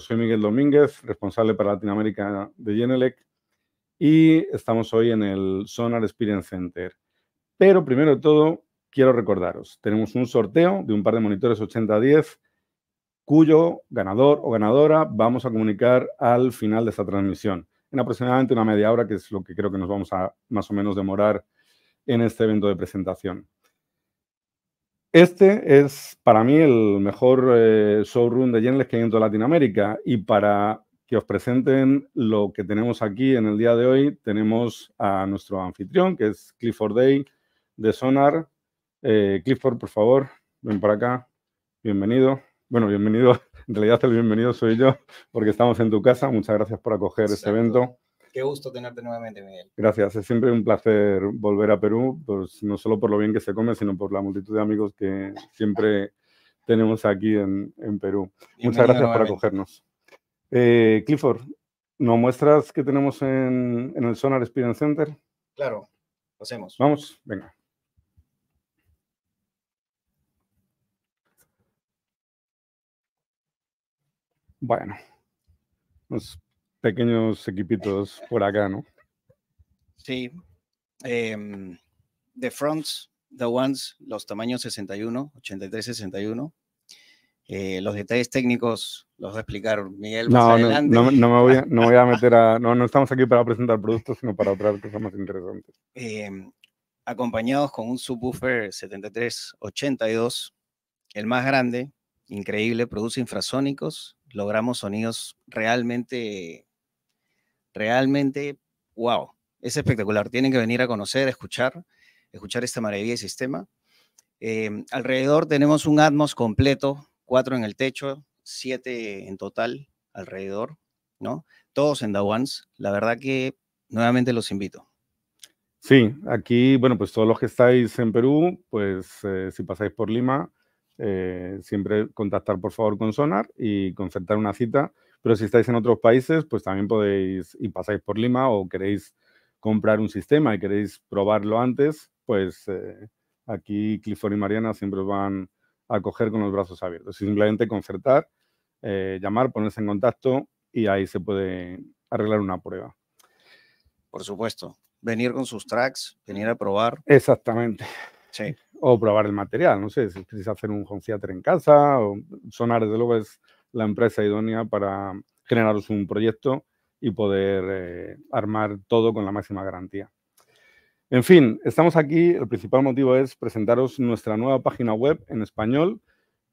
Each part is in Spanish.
Soy Miguel Domínguez, responsable para Latinoamérica de Genelec y estamos hoy en el Sonar Experience Center. Pero primero de todo, quiero recordaros, tenemos un sorteo de un par de monitores 8010, cuyo ganador o ganadora vamos a comunicar al final de esta transmisión, en aproximadamente una media hora, que es lo que creo que nos vamos a más o menos demorar en este evento de presentación. Este es para mí el mejor eh, showroom de Genles que hay en toda Latinoamérica y para que os presenten lo que tenemos aquí en el día de hoy, tenemos a nuestro anfitrión, que es Clifford Day de Sonar. Eh, Clifford, por favor, ven para acá. Bienvenido. Bueno, bienvenido. En realidad el bienvenido soy yo, porque estamos en tu casa. Muchas gracias por acoger este evento. Qué gusto tenerte nuevamente, Miguel. Gracias, es siempre un placer volver a Perú, pues, no solo por lo bien que se come, sino por la multitud de amigos que siempre tenemos aquí en, Perú. Muchas gracias por acogernos. Eh, Clifford, ¿nos muestras qué tenemos en, el Sonar Experience Center? Claro, lo hacemos. Vamos, venga. Bueno, nos pequeños equipitos por acá, ¿no? Sí. Em, the Fronts, The Ones, los tamaños 61, 83, 61. los detalles técnicos los va a explicar Miguel. No, adelante. no, no, me voy a, meter a. No, no estamos aquí para presentar productos, sino para otras cosas más interesantes. Em, acompañados con un subwoofer 7382, el más grande, increíble, produce infrasónicos, logramos sonidos realmente realmente, wow, es espectacular. Tienen que venir a conocer, a escuchar, escuchar esta maravilla de sistema. Em, alrededor tenemos un Atmos completo, cuatro en el techo, siete en total alrededor, ¿no? Todos en Dawans. La verdad que nuevamente los invito. Sí, aquí, bueno, pues todos los que estáis en Perú, pues eh, si pasáis por Lima, eh, siempre contactar por favor con Sonar y concertar una cita pero si estáis en otros países, pues también podéis y pasáis por Lima o queréis comprar un sistema y queréis probarlo antes, pues eh, aquí Clifford y Mariana siempre os van a coger con los brazos abiertos. Simplemente concertar, eh, llamar, ponerse en contacto y ahí se puede arreglar una prueba. Por supuesto. Venir con sus tracks, venir a probar. Exactamente. Sí. O probar el material, no sé, si queréis hacer un home theater en casa, o sonar, desde luego es la empresa idónea para generaros un proyecto y poder eh, armar todo con la máxima garantía. En fin, estamos aquí. El principal motivo es presentaros nuestra nueva página web en español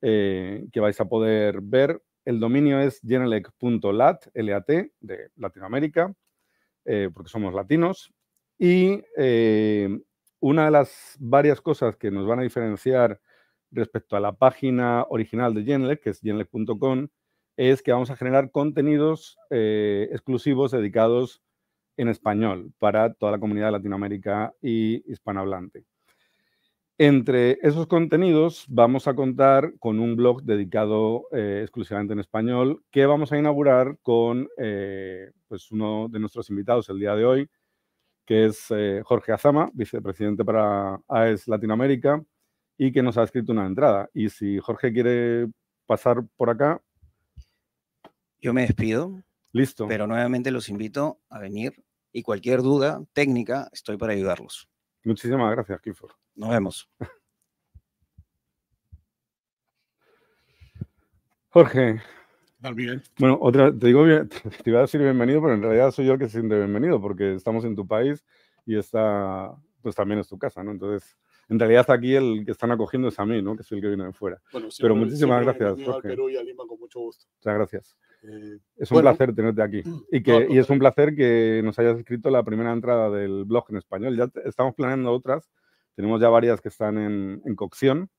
eh, que vais a poder ver. El dominio es genelec.lat, LAT, de Latinoamérica, eh, porque somos latinos. Y una de las varias cosas que nos van a diferenciar respecto a la página original de Genlec, que es genlec.com, es que vamos a generar contenidos eh, exclusivos dedicados en español para toda la comunidad de Latinoamérica y hispanohablante. Entre esos contenidos vamos a contar con un blog dedicado eh, exclusivamente en español que vamos a inaugurar con eh, pues uno de nuestros invitados el día de hoy, que es Jorge Azama, vicepresidente para AES Latinoamérica, y que nos ha escrito una entrada. Y si Jorge quiere pasar por acá. Yo me despido. Listo. Pero nuevamente los invito a venir y cualquier duda técnica estoy para ayudarlos. Muchísimas gracias, Clifford. Nos vemos. Jorge. Tal, Bueno, otra, te digo, te iba a decir bienvenido, pero en realidad soy yo el que se siente bienvenido porque estamos en tu país y está, pues también es tu casa, ¿no? Entonces, en realidad aquí el que están acogiendo es a mí, ¿no? Que soy el que viene de fuera. Pero muchísimas gracias, al Perú y a Lima con mucho gusto. Muchas gracias. Eh, es un placer tenerte aquí. Y, que, y es un placer que nos hayas escrito la primera entrada del blog en español. Ya estamos planeando otras. Tenemos ya varias que están en, en cocción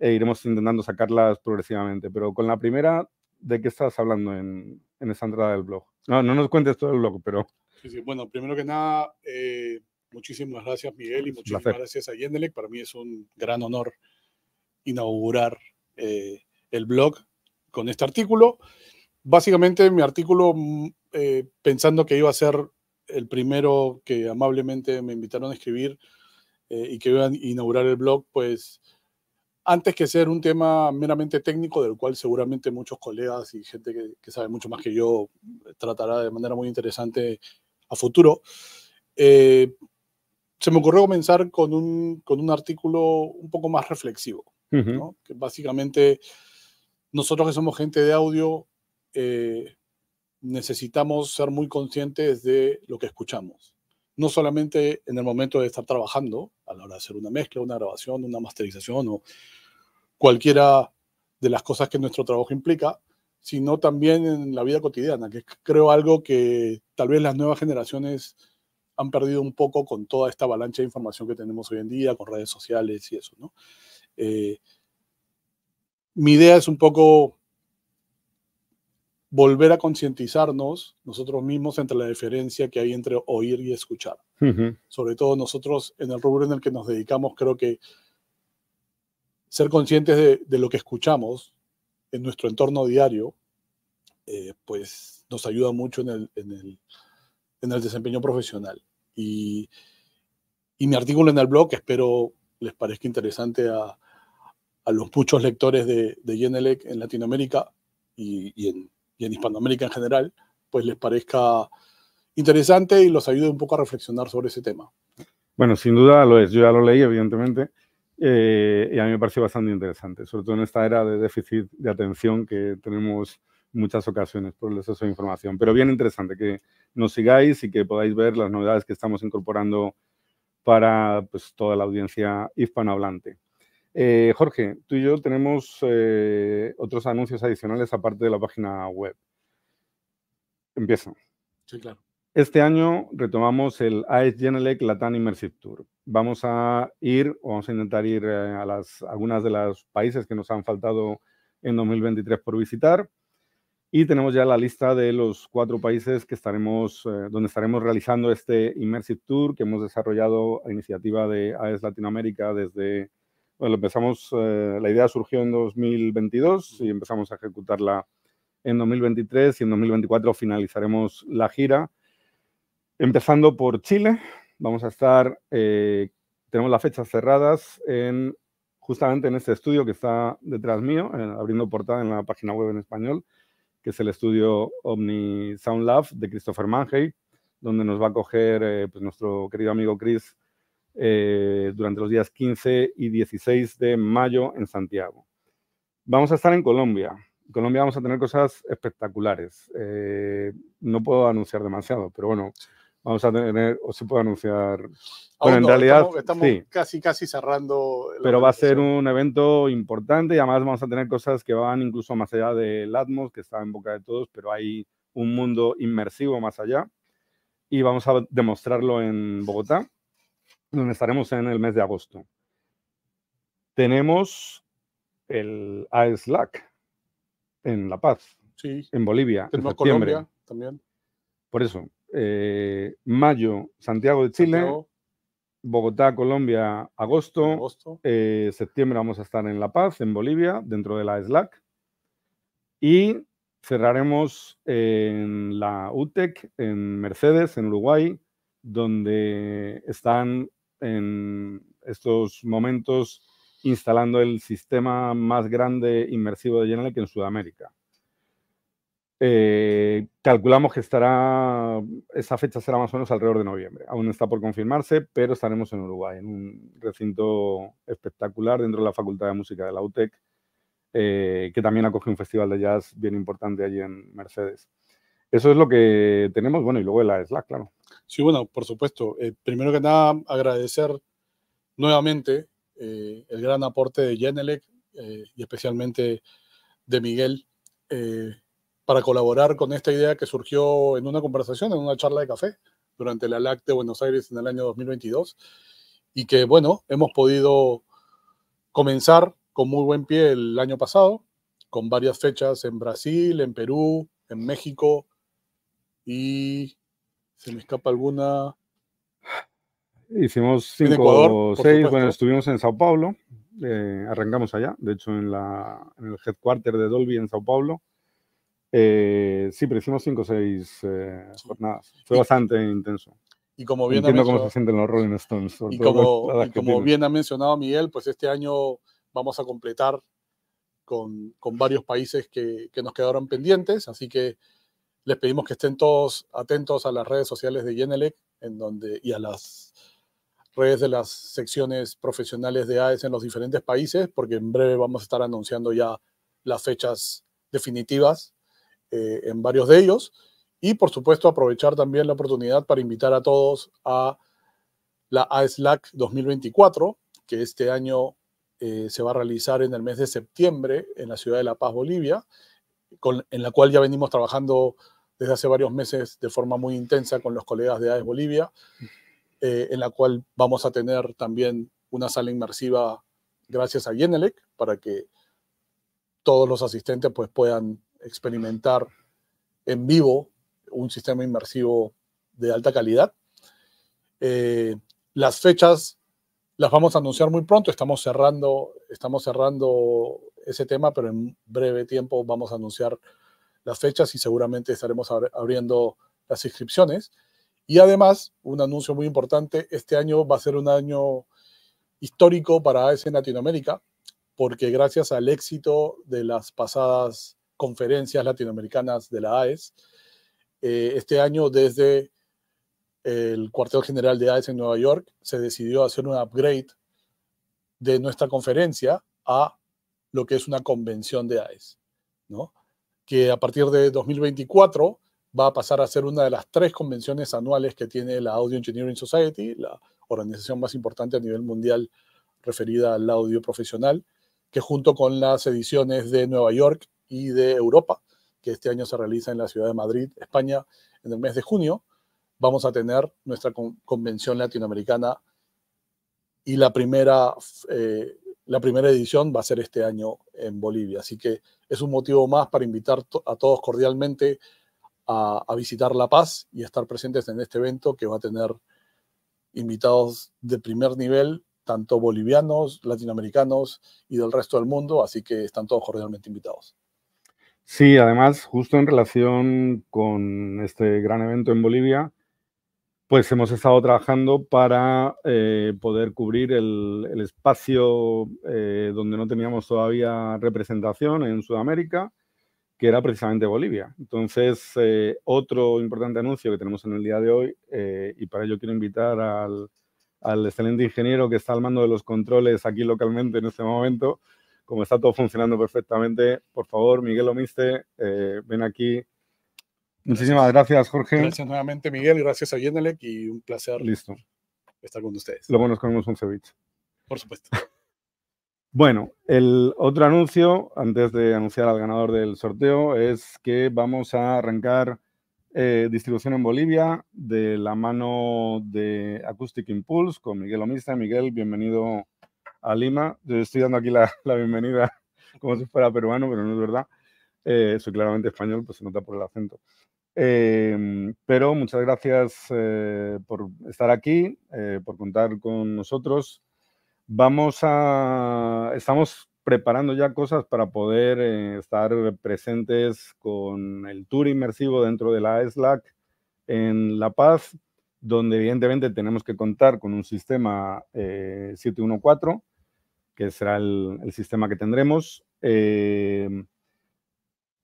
e iremos intentando sacarlas progresivamente. Pero con la primera, ¿de qué estás hablando en, en esa entrada del blog? No, no nos cuentes todo el blog, pero... sí. Bueno, primero que nada, eh, Muchísimas gracias, Miguel, y muchísimas gracias a Yendelec. Para mí es un gran honor inaugurar eh, el blog con este artículo. Básicamente, mi artículo, mm, eh, pensando que iba a ser el primero que amablemente me invitaron a escribir eh, y que iban a inaugurar el blog, pues antes que ser un tema meramente técnico, del cual seguramente muchos colegas y gente que, sabe mucho más que yo tratará de manera muy interesante a futuro, se me ocurrió comenzar con un, con un artículo un poco más reflexivo, que básicamente nosotros que somos gente de audio eh, necesitamos ser muy conscientes de lo que escuchamos, no solamente en el momento de estar trabajando, a la hora de hacer una mezcla, una grabación, una masterización o cualquiera de las cosas que nuestro trabajo implica, sino también en la vida cotidiana, que creo algo que tal vez las nuevas generaciones han perdido un poco con toda esta avalancha de información que tenemos hoy en día, con redes sociales y eso, ¿no? Eh, mi idea es un poco volver a concientizarnos nosotros mismos entre la diferencia que hay entre oír y escuchar. Sobre todo nosotros en el rubro en el que nos dedicamos, creo que ser conscientes de, lo que escuchamos en nuestro entorno diario, eh, pues nos ayuda mucho en el en el desempeño profesional. Y, mi artículo en el blog, espero les parezca interesante a, los muchos lectores de, de Genelec en Latinoamérica y, en, Hispanoamérica en general, pues les parezca interesante y los ayude un poco a reflexionar sobre ese tema. Bueno, sin duda lo es. Yo ya lo leí, evidentemente, eh, y a mí me pareció bastante interesante, sobre todo en esta era de déficit de atención que tenemos muchas ocasiones por el exceso de información. Pero bien interesante que nos sigáis y que podáis ver las novedades que estamos incorporando para pues, toda la audiencia hispanohablante. Eh, Jorge, tú y yo tenemos eh, otros anuncios adicionales aparte de la página web. Empieza. Sí, claro. Este año retomamos el AES Genelec Latán Immersive Tour. Vamos a ir, o vamos a intentar ir eh, a las, algunas de los países que nos han faltado en 2023 por visitar. Y tenemos ya la lista de los cuatro países que estaremos, eh, donde estaremos realizando este Immersive Tour que hemos desarrollado a iniciativa de AES Latinoamérica desde, bueno, empezamos, eh, la idea surgió en 2022 y empezamos a ejecutarla en 2023 y en 2024 finalizaremos la gira. Empezando por Chile, vamos a estar, eh, tenemos las fechas cerradas en, justamente en este estudio que está detrás mío, abriendo portada en la página web en español, que es el estudio Omni Sound Lab de Christopher Mangey, donde nos va a coger eh, pues, nuestro querido amigo Chris eh, durante los días 15 y 16 de mayo en Santiago. Vamos a estar en Colombia. En Colombia vamos a tener cosas espectaculares. Eh, no puedo anunciar demasiado, pero bueno, vamos a tener, o se puede anunciar. bueno, en realidad. Estamos, sí. casi, casi cerrando. Pero va a ser un evento importante y además vamos a tener cosas que van incluso más allá del Atmos, que está en boca de todos, pero hay un mundo inmersivo más allá. Y vamos a demostrarlo en Bogotá, donde estaremos en el mes de agosto. Tenemos el AESLAC en La Paz, sí. en Bolivia. en septiembre. Colombia también. Por eso, eh, mayo, Santiago de Chile, Bogotá, Colombia, agosto, eh, septiembre vamos a estar en La Paz, en Bolivia, dentro de la SLAC, y cerraremos en la UTEC, en Mercedes, en Uruguay, donde están en estos momentos instalando el sistema más grande inmersivo de Genelec en Sudamérica. Eh, calculamos que estará, esa fecha será más o menos alrededor de noviembre. Aún está por confirmarse, pero estaremos en Uruguay, en un recinto espectacular dentro de la Facultad de Música de la UTEC, eh, que también acoge un festival de jazz bien importante allí en Mercedes. Eso es lo que tenemos, bueno, y luego la e Slack, claro. Sí, bueno, por supuesto. Eh, primero que nada, agradecer nuevamente el gran aporte de Yenelec y especialmente de Miguel para colaborar con esta idea que surgió en una conversación, en una charla de café durante la LAC de Buenos Aires en el año 2022 y que, bueno, hemos podido comenzar con muy buen pie el año pasado, con varias fechas en Brasil, en Perú, en México y se me escapa alguna. Hicimos cinco o seis, bueno, estuvimos en Sao Paulo, eh, arrancamos allá, de hecho en, la, en el headquarter de Dolby en Sao Paulo. Eh, sí, pero hicimos cinco o seis eh, jornadas. Fue bastante intenso. Y como bien Y como, bien ha mencionado Miguel, pues este año vamos a completar con, varios países que, nos quedaron pendientes. Así que les pedimos que estén todos atentos a las redes sociales de Genelec en donde, y a las redes de las secciones profesionales de AES en los diferentes países, porque en breve vamos a estar anunciando ya las fechas definitivas eh, en varios de ellos. Y por supuesto aprovechar también la oportunidad para invitar a todos a la AESLAC 2024, que este año eh, se va a realizar en el mes de septiembre en la ciudad de La Paz, Bolivia, en la cual ya venimos trabajando desde hace varios meses de forma muy intensa con los colegas de AES Bolivia, eh, en la cual vamos a tener también una sala inmersiva gracias a Yenelec para que todos los asistentes pues, puedan experimentar en vivo un sistema inmersivo de alta calidad. Eh, las fechas las vamos a anunciar muy pronto, estamos cerrando, estamos cerrando ese tema, pero en breve tiempo vamos a anunciar las fechas y seguramente estaremos abriendo las inscripciones. Y además, un anuncio muy importante, este año va a ser un año histórico para AES e Latinoamérica, porque gracias al éxito de las pasadas conferencias latinoamericanas de la AES. Eh, este año, desde el cuartel general de AES en Nueva York, se decidió hacer un upgrade de nuestra conferencia a lo que es una convención de AES, ¿no? que a partir de 2024 va a pasar a ser una de las tres convenciones anuales que tiene la Audio Engineering Society, la organización más importante a nivel mundial referida al audio profesional, que junto con las ediciones de Nueva York y de Europa, que este año se realiza en la ciudad de Madrid, España, en el mes de junio, vamos a tener nuestra convención latinoamericana y la primera, eh, la primera edición va a ser este año en Bolivia. Así que es un motivo más para invitar a todos cordialmente a, a visitar La Paz y estar presentes en este evento que va a tener invitados de primer nivel, tanto bolivianos, latinoamericanos y del resto del mundo. Así que están todos cordialmente invitados. Sí, además, justo en relación con este gran evento en Bolivia, pues hemos estado trabajando para eh, poder cubrir el, espacio eh, donde no teníamos todavía representación en Sudamérica, que era precisamente Bolivia. Entonces, eh, otro importante anuncio que tenemos en el día de hoy, y para ello quiero invitar al, al excelente ingeniero que está al mando de los controles aquí localmente en este momento, como está todo funcionando perfectamente, por favor, Miguel Omiste, eh, ven aquí. Muchísimas gracias, Jorge. Gracias nuevamente, Miguel. y Gracias a Yenelec y un placer Listo. estar con ustedes. Luego nos comemos un ceviche. Por supuesto. Bueno, el otro anuncio, antes de anunciar al ganador del sorteo, es que vamos a arrancar eh, distribución en Bolivia de la mano de Acoustic Impulse con Miguel Omista. Miguel, bienvenido a Lima. Yo estoy dando aquí la, bienvenida como si fuera peruano, pero no es verdad. Eh, soy claramente español, pues se nota por el acento. Em, pero muchas gracias eh, por estar aquí, eh, por contar con nosotros. Vamos a. Estamos preparando ya cosas para poder estar presentes con el tour inmersivo dentro de la Slack en La Paz, donde evidentemente tenemos que contar con un sistema 714 que será el, sistema que tendremos. Em,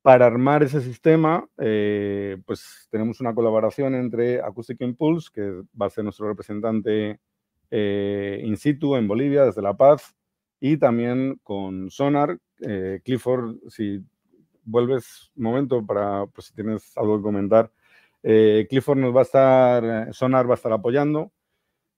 para armar ese sistema, eh, pues tenemos una colaboración entre Acoustic Impulse, que va a ser nuestro representante eh, in situ en Bolivia, desde La Paz, y también con Sonar. Eh, Clifford, si vuelves un momento para, pues si tienes algo que comentar, Clifford nos va a estar, Sonar va a estar apoyando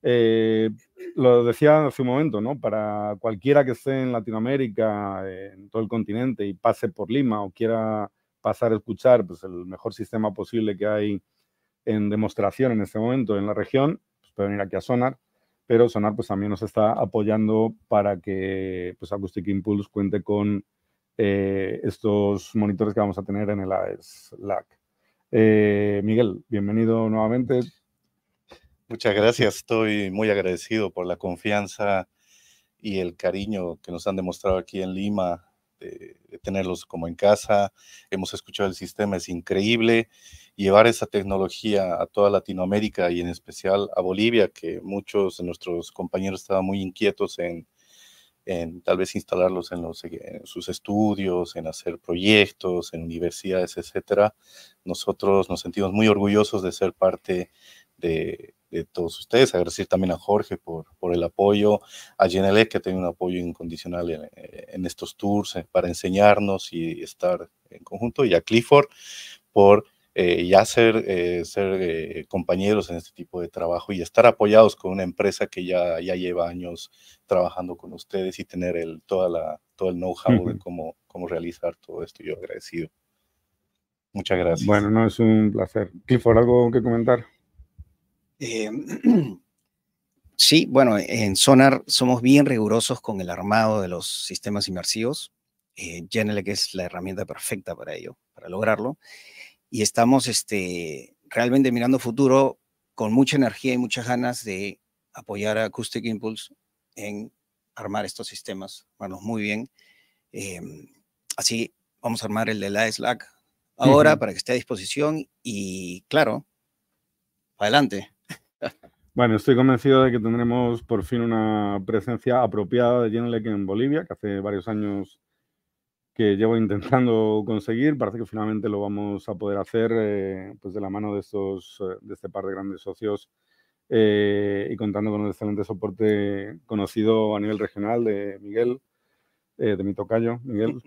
eh, lo decía hace un momento, ¿no? Para cualquiera que esté en Latinoamérica, eh, en todo el continente y pase por Lima o quiera pasar a escuchar pues, el mejor sistema posible que hay en demostración en este momento en la región, pues puede venir aquí a Sonar, pero Sonar pues también nos está apoyando para que pues Acoustic Impulse cuente con eh, estos monitores que vamos a tener en el AES LAC. Miguel, bienvenido nuevamente. Muchas gracias, estoy muy agradecido por la confianza y el cariño que nos han demostrado aquí en Lima, de, tenerlos como en casa. Hemos escuchado el sistema, es increíble. Llevar esa tecnología a toda Latinoamérica y en especial a Bolivia, que muchos de nuestros compañeros estaban muy inquietos en, tal vez instalarlos en, los, sus estudios, en hacer proyectos, en universidades, etcétera. Nosotros nos sentimos muy orgullosos de ser parte de todos ustedes. Agradecer también a Jorge por, por el apoyo, a Genelec que ha un apoyo incondicional en, eh, estos tours eh, para enseñarnos y estar en conjunto, y a Clifford por eh, ya ser, compañeros en este tipo de trabajo y estar apoyados con una empresa que ya, ya lleva años trabajando con ustedes y tener el, toda la, todo el know-how de cómo, cómo realizar todo esto. Yo agradecido. Muchas gracias. Bueno, no es un placer. Clifford, ¿algo que comentar? Eh, sí, bueno, en Sonar somos bien rigurosos con el armado de los sistemas inmersivos. Eh, Genelec es la herramienta perfecta para ello, para lograrlo. Y estamos este, realmente mirando futuro con mucha energía y muchas ganas de apoyar a Acoustic Impulse en armar estos sistemas, vamos muy bien. Eh, así vamos a armar el de la Slack ahora para que esté a disposición y claro, adelante. Bueno, estoy convencido de que tendremos por fin una presencia apropiada de Genelec en Bolivia, que hace varios años que llevo intentando conseguir. Parece que finalmente lo vamos a poder hacer eh, pues de la mano de, estos, eh, de este par de grandes socios eh, y contando con el excelente soporte conocido a nivel regional de Miguel, de mi tocayo, Miguel.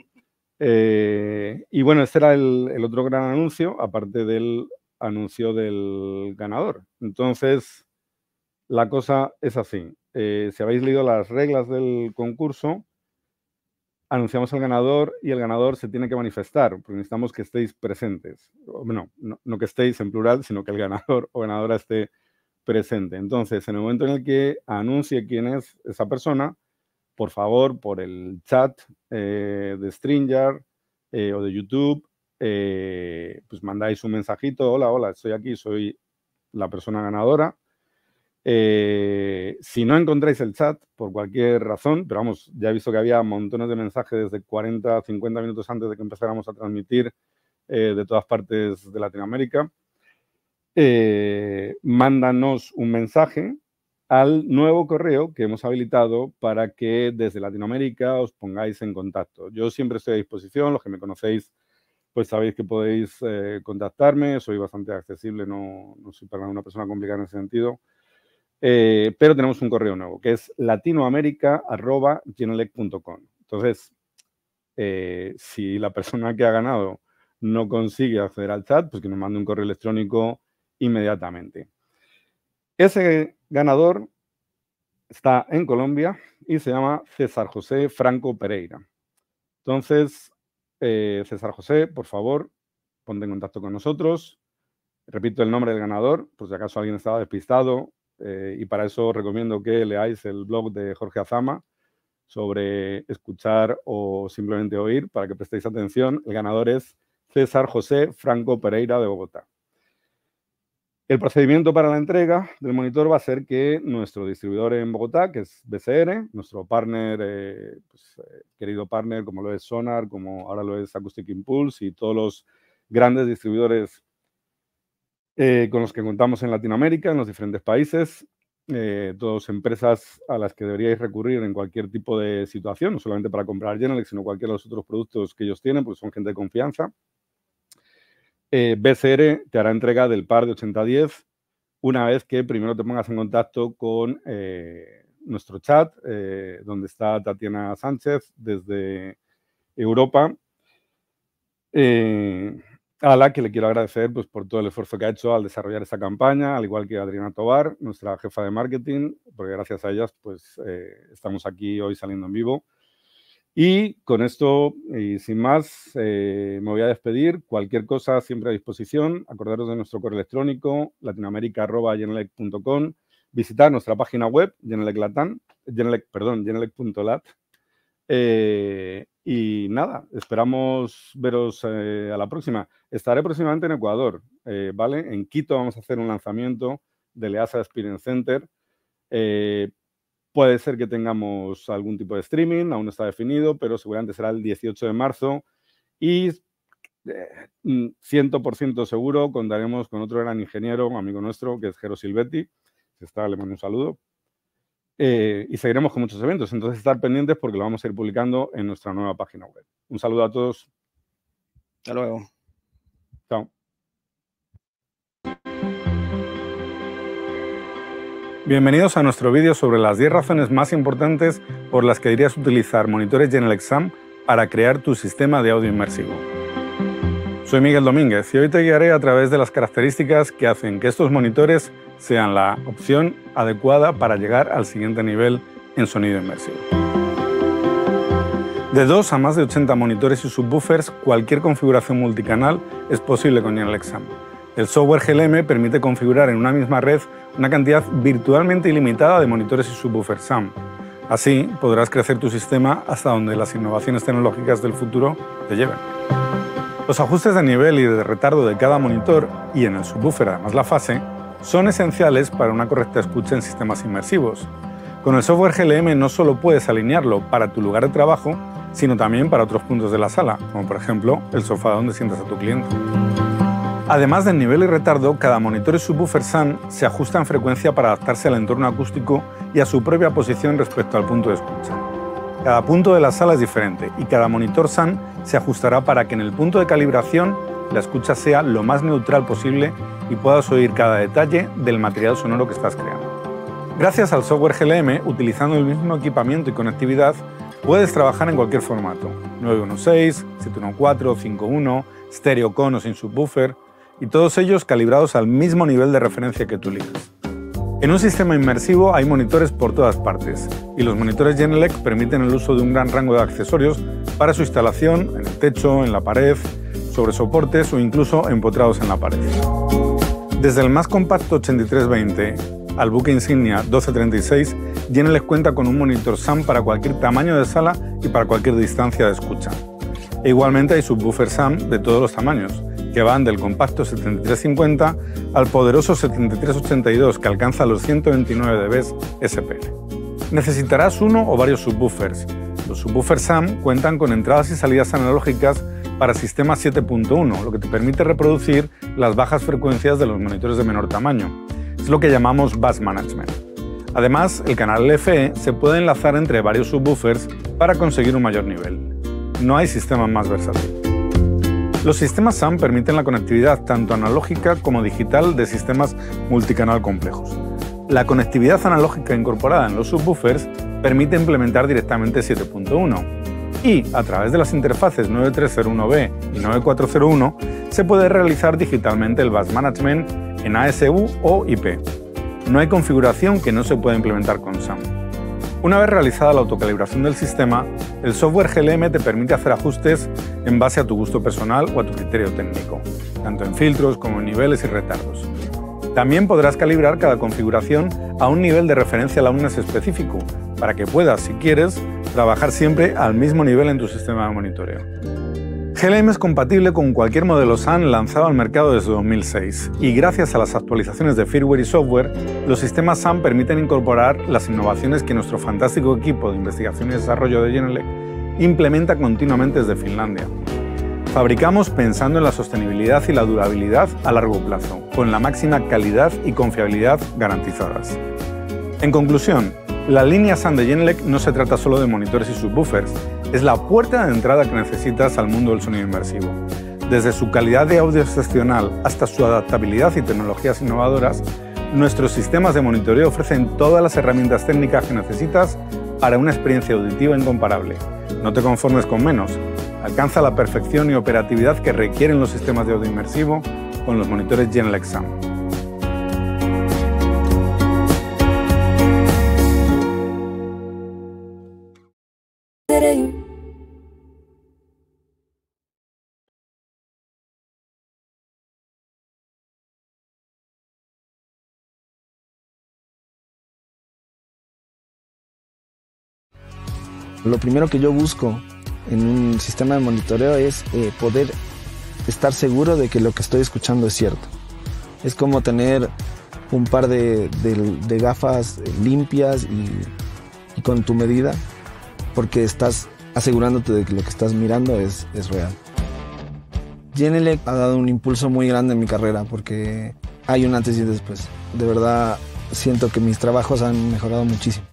y bueno, este era el otro gran anuncio, aparte del anuncio del ganador. Entonces, la cosa es así. Eh, si habéis leído las reglas del concurso, anunciamos al ganador y el ganador se tiene que manifestar, porque necesitamos que estéis presentes. Bueno, no, no, que estéis en plural, sino que el ganador o ganadora esté presente. Entonces, en el momento en el que anuncie quién es esa persona, por favor, por el chat eh, de Stringer eh, o de YouTube, pues mandáis un mensajito, hola, hola, estoy aquí, soy la persona ganadora, eh, si no encontráis el chat, por cualquier razón, pero vamos, ya he visto que había montones de mensajes desde 40, 50 minutos antes de que empezáramos a transmitir eh, de todas partes de Latinoamérica, eh, mándanos un mensaje al nuevo correo que hemos habilitado para que desde Latinoamérica os pongáis en contacto. Yo siempre estoy a disposición, los que me conocéis, pues sabéis que podéis contactarme, soy bastante accesible, no, no soy para una persona complicada en ese sentido. Eh, pero tenemos un correo nuevo que es latinoamerica.com. Entonces, eh, si la persona que ha ganado no consigue acceder al chat, pues que nos mande un correo electrónico inmediatamente. Ese ganador está en Colombia y se llama César José Franco Pereira. Entonces, eh, César José, por favor, ponte en contacto con nosotros. Repito el nombre del ganador, por si acaso alguien estaba despistado eh, y para eso recomiendo que leáis el blog de Jorge Azama sobre escuchar o simplemente oír para que prestéis atención. El ganador es César José Franco Pereira de Bogotá. El procedimiento para la entrega del monitor va a ser que nuestro distribuidor en Bogotá, que es BCR, nuestro partner, eh, pues, eh, querido partner como lo es Sonar, como ahora lo es Acoustic Impulse y todos los grandes distribuidores eh, con los que contamos en Latinoamérica, en los diferentes países, eh, todas empresas a las que deberíais recurrir en cualquier tipo de situación, no solamente para comprar Genelec, sino cualquiera de los otros productos que ellos tienen, porque son gente de confianza. Eh, BCR te hará entrega del par de 8010 una vez que primero te pongas en contacto con eh, nuestro chat, donde está Tatiana Sánchez desde Europa. Eh, a la que le quiero agradecer pues, por todo el esfuerzo que ha hecho al desarrollar esta campaña, al igual que Adriana Tobar, nuestra jefa de marketing, porque gracias a ellas pues, eh, estamos aquí hoy saliendo en vivo. Y con esto y sin más, eh, me voy a despedir. Cualquier cosa siempre a disposición. Acordaros de nuestro correo electrónico, latinoamerica.genelec.com. Visitar nuestra página web, genelec.lat. perdón, eh, y nada, esperamos veros eh, a la próxima. Estaré próximamente en Ecuador, eh, ¿vale? En Quito vamos a hacer un lanzamiento del EASA Experience Center. Eh, puede ser que tengamos algún tipo de streaming, aún no está definido, pero seguramente será el 18 de marzo. Y 100% mm, seguro contaremos con otro gran ingeniero, amigo nuestro, que es Jero Silvetti. Si está, le mando un saludo. Eh, y seguiremos con muchos eventos. Entonces, estar pendientes porque lo vamos a ir publicando en nuestra nueva página web. Un saludo a todos. Hasta luego. Chao. Bienvenidos a nuestro vídeo sobre las 10 razones más importantes por las que dirías utilizar monitores General Exam para crear tu sistema de audio inmersivo. Soy Miguel Domínguez y hoy te guiaré a través de las características que hacen que estos monitores sean la opción adecuada para llegar al siguiente nivel en sonido inmersivo. De 2 a más de 80 monitores y subwoofers, cualquier configuración multicanal es posible con el El software GLM permite configurar en una misma red una cantidad virtualmente ilimitada de monitores y subwoofers SAM. Así podrás crecer tu sistema hasta donde las innovaciones tecnológicas del futuro te lleven. Los ajustes de nivel y de retardo de cada monitor y en el subwoofer además la fase son esenciales para una correcta escucha en sistemas inmersivos. Con el software GLM no solo puedes alinearlo para tu lugar de trabajo, sino también para otros puntos de la sala, como por ejemplo el sofá donde sientas a tu cliente. Además del nivel y retardo, cada monitor y subwoofer SAN se ajusta en frecuencia para adaptarse al entorno acústico y a su propia posición respecto al punto de escucha. Cada punto de la sala es diferente y cada monitor SAN se ajustará para que en el punto de calibración la escucha sea lo más neutral posible y puedas oír cada detalle del material sonoro que estás creando. Gracias al software GLM, utilizando el mismo equipamiento y conectividad, puedes trabajar en cualquier formato, 916, 714, 51, stereo con o sin subwoofer, y todos ellos calibrados al mismo nivel de referencia que tú elijas. En un sistema inmersivo hay monitores por todas partes y los monitores Genelec permiten el uso de un gran rango de accesorios para su instalación en el techo, en la pared, sobre soportes o incluso empotrados en la pared. Desde el más compacto 8320 al buque insignia 1236, Genelec cuenta con un monitor SAM para cualquier tamaño de sala y para cualquier distancia de escucha. E igualmente hay subwoofer SAM de todos los tamaños, que van del compacto 7350 al poderoso 7382 que alcanza los 129 dB SPL. Necesitarás uno o varios subwoofers. Los subwoofers SAM cuentan con entradas y salidas analógicas para sistemas 7.1, lo que te permite reproducir las bajas frecuencias de los monitores de menor tamaño. Es lo que llamamos bass management. Además, el canal LFE se puede enlazar entre varios subwoofers para conseguir un mayor nivel. No hay sistema más versátil. Los sistemas SAM permiten la conectividad tanto analógica como digital de sistemas multicanal complejos. La conectividad analógica incorporada en los subwoofers permite implementar directamente 7.1 y, a través de las interfaces 9301B y 9401, se puede realizar digitalmente el bus management en ASU o IP. No hay configuración que no se pueda implementar con SAM. Una vez realizada la autocalibración del sistema, el software GLM te permite hacer ajustes en base a tu gusto personal o a tu criterio técnico, tanto en filtros como en niveles y retardos. También podrás calibrar cada configuración a un nivel de referencia UNES específico, para que puedas, si quieres, trabajar siempre al mismo nivel en tu sistema de monitoreo. GLM es compatible con cualquier modelo SAN lanzado al mercado desde 2006 y gracias a las actualizaciones de firmware y software, los sistemas SAN permiten incorporar las innovaciones que nuestro fantástico equipo de investigación y desarrollo de Genelec implementa continuamente desde Finlandia. Fabricamos pensando en la sostenibilidad y la durabilidad a largo plazo, con la máxima calidad y confiabilidad garantizadas. En conclusión, la línea SAN de no se trata solo de monitores y subwoofers, es la puerta de entrada que necesitas al mundo del sonido inmersivo. Desde su calidad de audio excepcional hasta su adaptabilidad y tecnologías innovadoras, nuestros sistemas de monitoreo ofrecen todas las herramientas técnicas que necesitas para una experiencia auditiva incomparable. No te conformes con menos. Alcanza la perfección y operatividad que requieren los sistemas de audio inmersivo con los monitores Genlexam. Lo primero que yo busco en un sistema de monitoreo es eh, poder estar seguro de que lo que estoy escuchando es cierto. Es como tener un par de, gafas eh, limpias y, con tu medida, porque estás asegurándote de que lo que estás mirando es, es real. Genelec ha dado un impulso muy grande en mi carrera, porque hay un antes y después. De verdad, siento que mis trabajos han mejorado muchísimo.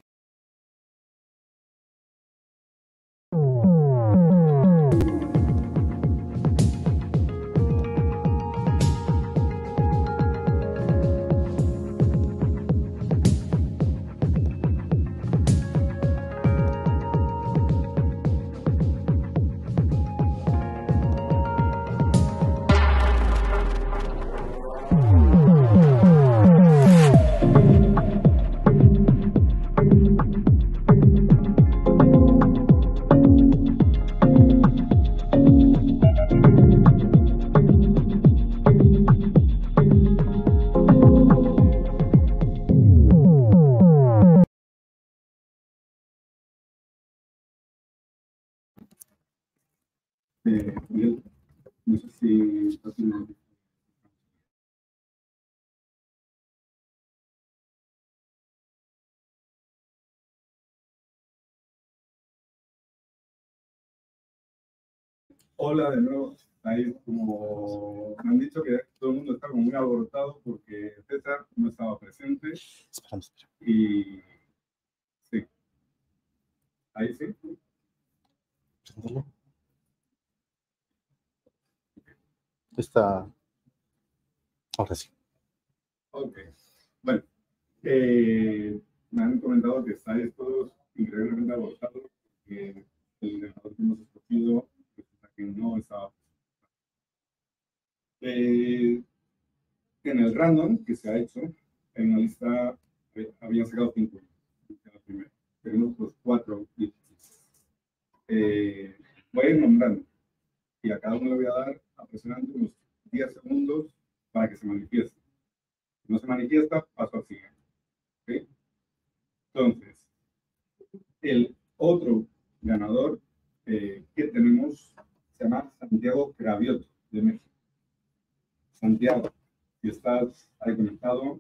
Este, Hola de nuevo. Ahí como me han dicho que todo el mundo está como muy abortado porque César no estaba presente. Y sí. Ahí sí. esta ahora sí. Ok. Bueno, eh, me han comentado que estáis todos increíblemente agotados, porque el ganador que hemos escogido que no estaba. Eh, en el random que se ha hecho, en la lista habían sacado cinco. Primera. Tenemos pues, los cuatro. Eh, voy a ir nombrando. Y a cada uno le voy a dar presionando unos 10 segundos para que se manifieste. Si no se manifiesta, paso al siguiente. Entonces, el otro ganador eh, que tenemos se llama Santiago Cravioto de México. Santiago, si estás ahí conectado,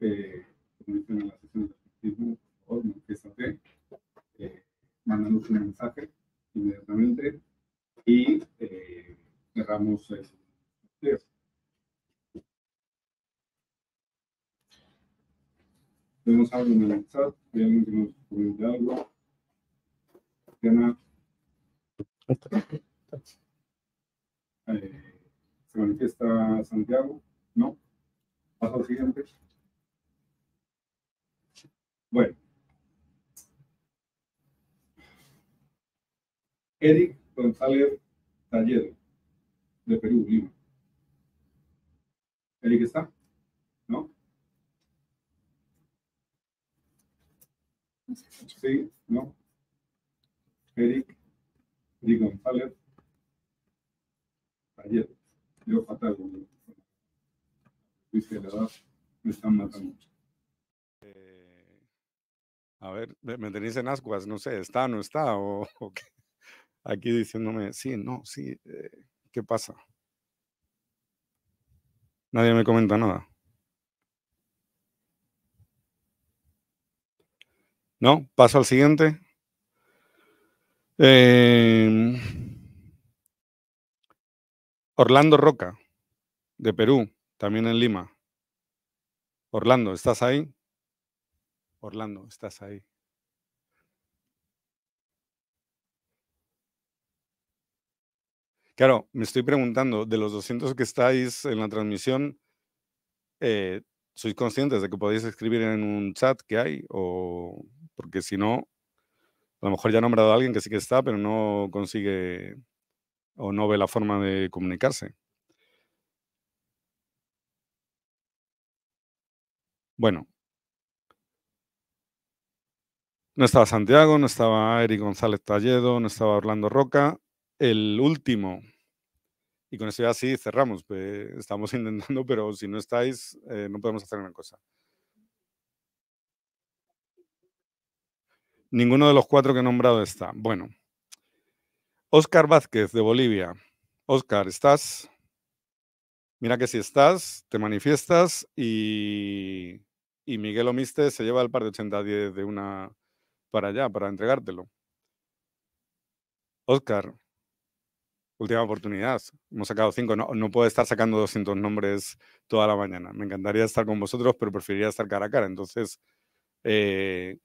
eh, en la sesión de Facebook, por eh, un mensaje inmediatamente y eh, cerramos el Tenemos algo en el chat, hay alguien que nos comente algo. Diana. Eh, ¿Se manifiesta Santiago? ¿No? Paso al siguiente. Bueno. Eric González Talledo de Perú, Lima. Eric está, ¿no? Sí, ¿no? Eric, Eric González. Ayer, yo fatal, boludo. Dice la verdad me están matando. Eh, a ver, me tenéis en ascuas, no sé, está, o no está, o, qué? aquí diciéndome, sí, no, sí. Eh, ¿Qué pasa? Nadie me comenta nada. ¿No? Paso al siguiente. Em, Orlando Roca, de Perú, también en Lima. Orlando, ¿estás ahí? Orlando, ¿estás ahí? Claro, me estoy preguntando, de los 200 que estáis en la transmisión, eh, ¿sois conscientes de que podéis escribir en un chat que hay? O porque si no, a lo mejor ya ha nombrado a alguien que sí que está, pero no consigue o no ve la forma de comunicarse. Bueno. No estaba Santiago, no estaba Eric González Talledo, no estaba Orlando Roca, el último, y con eso ya sí cerramos, estamos intentando, pero si no estáis, eh, no podemos hacer una cosa. Ninguno de los cuatro que he nombrado está. Bueno. Óscar Vázquez de Bolivia. Oscar, ¿estás? Mira que si estás, te manifiestas y, Miguel Omiste se lleva el par de 80-10 de una para allá, para entregártelo. Oscar, última oportunidad. Hemos sacado cinco. No, puedo estar sacando 200 nombres toda la mañana. Me encantaría estar con vosotros, pero preferiría estar cara a cara. Entonces, eh,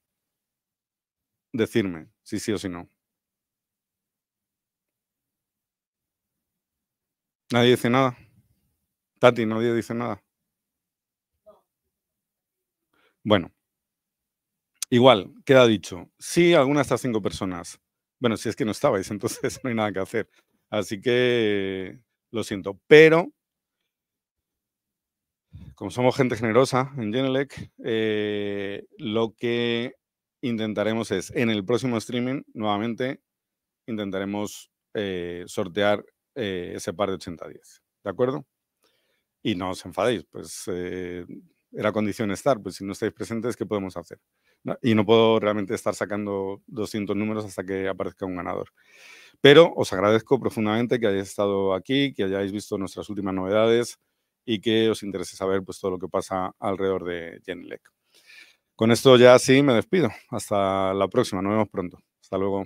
decirme si sí o si no. Nadie dice nada. Tati, nadie dice nada. Bueno, igual, queda dicho. Sí, alguna de estas cinco personas. Bueno, si es que no estabais, entonces no hay nada que hacer. Así que lo siento. Pero, como somos gente generosa en Genelec, eh, lo que intentaremos es, en el próximo streaming, nuevamente, intentaremos eh, sortear eh, ese par de 80-10. ¿De acuerdo? Y no os enfadéis, pues era condición estar, pues si no estáis presentes, ¿qué podemos hacer? Y no puedo realmente estar sacando 200 números hasta que aparezca un ganador. Pero os agradezco profundamente que hayáis estado aquí, que hayáis visto nuestras últimas novedades y que os interese saber pues, todo lo que pasa alrededor de Genelec. Con esto ya sí me despido. Hasta la próxima, nos vemos pronto. Hasta luego.